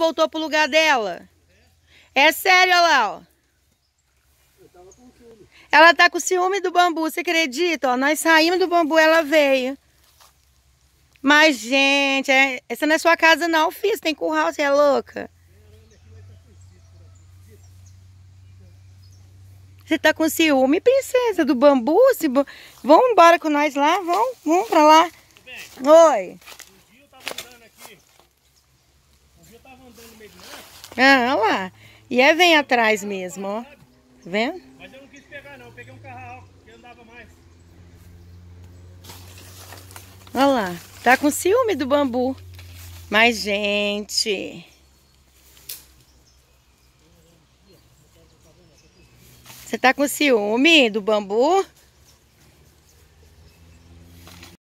voltou pro lugar dela. É sério, olha lá, ó. Ela tá com ciúme do bambu, você acredita? Ó, nós saímos do bambu, ela veio. Mas, gente, é... essa não é sua casa não, filho. tem curral, você é louca. Você tá com ciúme, princesa, do bambu? Se... Vão embora com nós lá, vão, vão pra lá. Oi tava andando meio mato. Ah, olha lá. E é vem atrás mesmo, ó. Tá vendo? Mas eu não quis pegar não, eu peguei um que andava mais. Olha lá, tá com ciúme do bambu. Mas, gente... Você tá com ciúme do bambu?